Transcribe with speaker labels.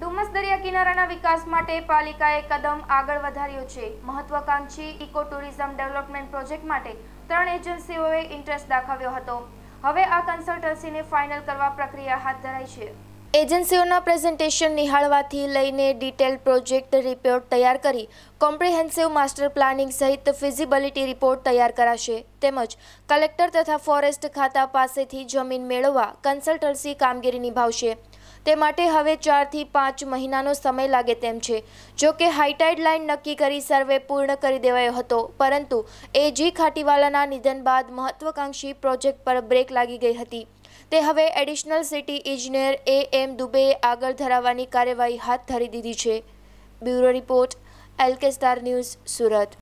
Speaker 1: ડુમસ દરિયા કિનારાના વિકાસ માટે પાલિકાએ કદમ આગળ વધાર્યો છે મહત્વાકાંક્ષી ઇકો ટુરિઝમ ડેવલપમેન્ટ પ્રોજેક્ટ માટે ત્રણ એજન્સીઓએ ઇન્ટરેસ્ટ દાખવ્યો હતો હવે આ કન્સલ્ટન્સીને ફાઇનલ કરવા પ્રક્રિયા હાથ ધરાઈ છે એજન્સીઓના પ્રેઝન્ટેશન નિહાળવાથી લઈને ડિટેલ પ્રોજેક્ટ રિપોર્ટ તૈયાર કરી કોમ્પ્રિહેન્સિવ માસ્ટર પ્લાનિંગ સહિત ફિઝિબિલિટી રિપોર્ટ તૈયાર કરાશે તેમજ કલેક્ટર તથા ફોરેસ્ટ ખાતા પાસેથી જમીન મેળવવા કન્સલ્ટન્સી કામગીરી નિભાવશે તે માટે હવે ચારથી પાંચ મહિનાનો સમય લાગે તેમ છે જો કે હાઈટાઇડ લાઇન નક્કી કરી સર્વે પૂર્ણ કરી દેવાયો હતો પરંતુ એ જી ખાટીવાલાના નિધન બાદ મહત્વાકાંક્ષી પ્રોજેક્ટ પર બ્રેક લાગી ગઈ હતી તે હવે એડિશનલ સિટી ઇજનેર એ એમ દુબેએ આગળ ધરાવવાની કાર્યવાહી હાથ ધરી દીધી છે bureau report LK Star News Surat